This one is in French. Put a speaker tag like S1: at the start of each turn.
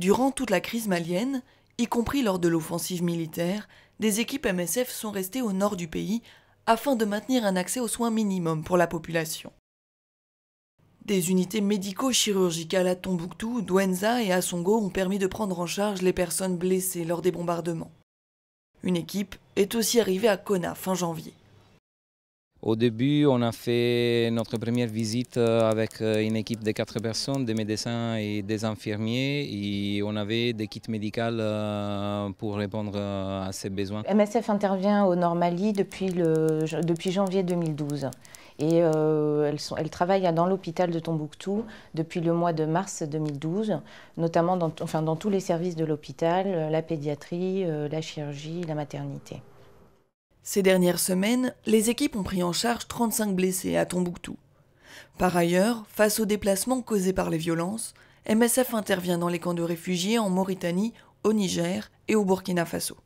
S1: Durant toute la crise malienne, y compris lors de l'offensive militaire, des équipes MSF sont restées au nord du pays afin de maintenir un accès aux soins minimum pour la population. Des unités médico-chirurgicales à Tombouctou, Douenza et Asongo ont permis de prendre en charge les personnes blessées lors des bombardements. Une équipe est aussi arrivée à Kona fin janvier.
S2: Au début, on a fait notre première visite euh, avec euh, une équipe de quatre personnes, des médecins et des infirmiers. Et on avait des kits médicaux euh, pour répondre à ces besoins.
S3: MSF intervient au Normali depuis, le, depuis janvier 2012. Et elle elles, dans l'hôpital de Tombouctou depuis le mois de mars 2012, notamment enfin, dans tous les services de l'hôpital, la pédiatrie, la chirurgie, la maternité.
S1: Ces dernières semaines, les équipes ont pris en charge 35 blessés à Tombouctou. Par ailleurs, face aux déplacements causés par les violences, MSF intervient dans les camps de réfugiés en Mauritanie, au Niger et au Burkina Faso.